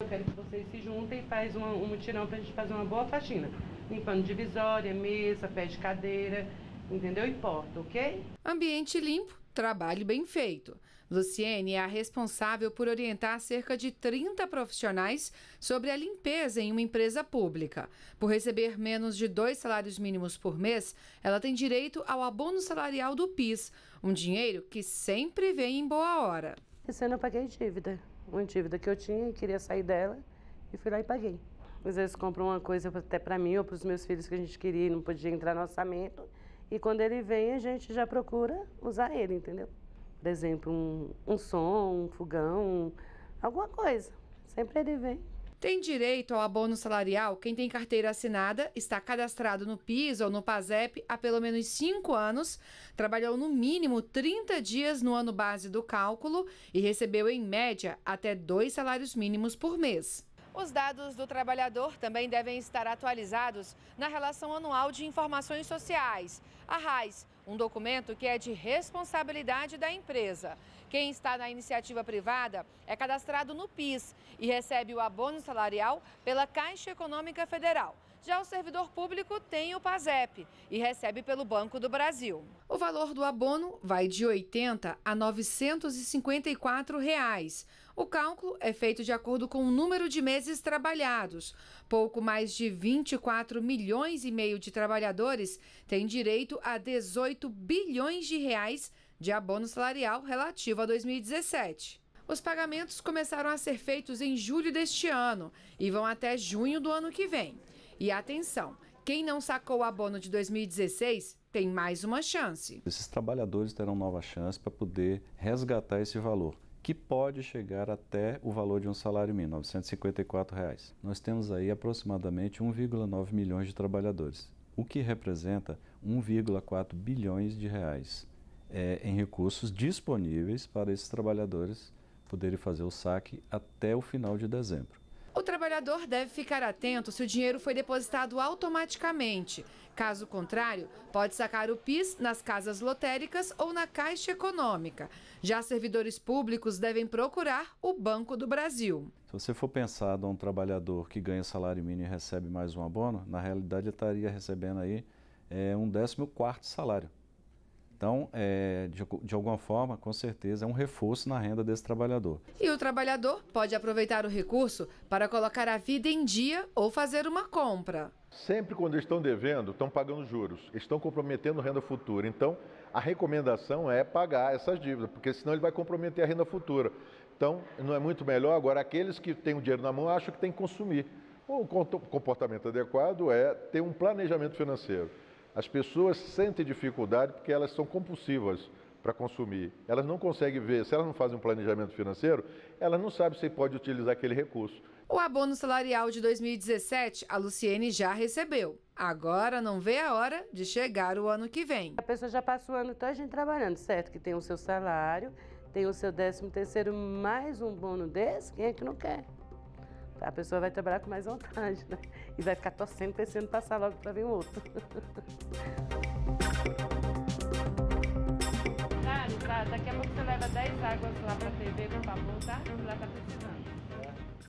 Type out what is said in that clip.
Eu quero que vocês se juntem e faz um mutirão para a gente fazer uma boa faxina. Limpando divisória, mesa, pé de cadeira, entendeu? E porta, ok? Ambiente limpo, trabalho bem feito. Luciene é a responsável por orientar cerca de 30 profissionais sobre a limpeza em uma empresa pública. Por receber menos de dois salários mínimos por mês, ela tem direito ao abono salarial do PIS, um dinheiro que sempre vem em boa hora. Esse ano eu paguei dívida. Uma dívida que eu tinha e queria sair dela. E fui lá e paguei. Às vezes compram uma coisa até para mim ou para os meus filhos que a gente queria e não podia entrar no orçamento. E quando ele vem, a gente já procura usar ele, entendeu? Por exemplo, um, um som, um fogão, alguma coisa. Sempre ele vem. Tem direito ao abono salarial quem tem carteira assinada, está cadastrado no PIS ou no PASEP há pelo menos 5 anos, trabalhou no mínimo 30 dias no ano base do cálculo e recebeu, em média, até dois salários mínimos por mês. Os dados do trabalhador também devem estar atualizados na Relação Anual de Informações Sociais, a RAIS, um documento que é de responsabilidade da empresa. Quem está na iniciativa privada é cadastrado no PIS e recebe o abono salarial pela Caixa Econômica Federal. Já o servidor público tem o PASEP e recebe pelo Banco do Brasil. O valor do abono vai de 80 a 954 reais. O cálculo é feito de acordo com o número de meses trabalhados. Pouco mais de 24 milhões e meio de trabalhadores têm direito a 18 bilhões de reais de abono salarial relativo a 2017. Os pagamentos começaram a ser feitos em julho deste ano e vão até junho do ano que vem. E atenção, quem não sacou o abono de 2016 tem mais uma chance. Esses trabalhadores terão nova chance para poder resgatar esse valor que pode chegar até o valor de um salário mínimo, R$ 954. Reais. Nós temos aí aproximadamente 1,9 milhões de trabalhadores, o que representa 1,4 bilhões de reais é, em recursos disponíveis para esses trabalhadores poderem fazer o saque até o final de dezembro. O trabalhador deve ficar atento se o dinheiro foi depositado automaticamente. Caso contrário, pode sacar o PIS nas casas lotéricas ou na Caixa Econômica. Já servidores públicos devem procurar o Banco do Brasil. Se você for pensar a um trabalhador que ganha salário mínimo e recebe mais um abono, na realidade ele estaria recebendo aí é, um 14 quarto salário. Então, é, de, de, alguma forma, com certeza, é um reforço na renda desse trabalhador. E o trabalhador pode aproveitar o recurso para colocar a vida em dia ou fazer uma compra. Sempre quando estão devendo, estão pagando juros, estão comprometendo renda futura. Então, a recomendação é pagar essas dívidas, porque senão ele vai comprometer a renda futura. Então, não é muito melhor. Agora, aqueles que têm o dinheiro na mão acham que tem que consumir. Então, o comportamento adequado é ter um planejamento financeiro. As pessoas sentem dificuldade porque elas são compulsivas para consumir. Elas não conseguem ver, se elas não fazem um planejamento financeiro, elas não sabem se pode utilizar aquele recurso. O abono salarial de 2017, a Luciene já recebeu. Agora não vê a hora de chegar o ano que vem. A pessoa já passa o ano todo trabalhando, certo? Que tem o seu salário, tem o seu 13 terceiro, mais um bono desse, quem é que não quer? a pessoa vai trabalhar com mais vontade, né? E vai ficar torcendo para esse ano passar logo para vir outro. Claro, tá, daqui a pouco você leva 10 águas lá para beber, por favor, tá? Lá tá precisando.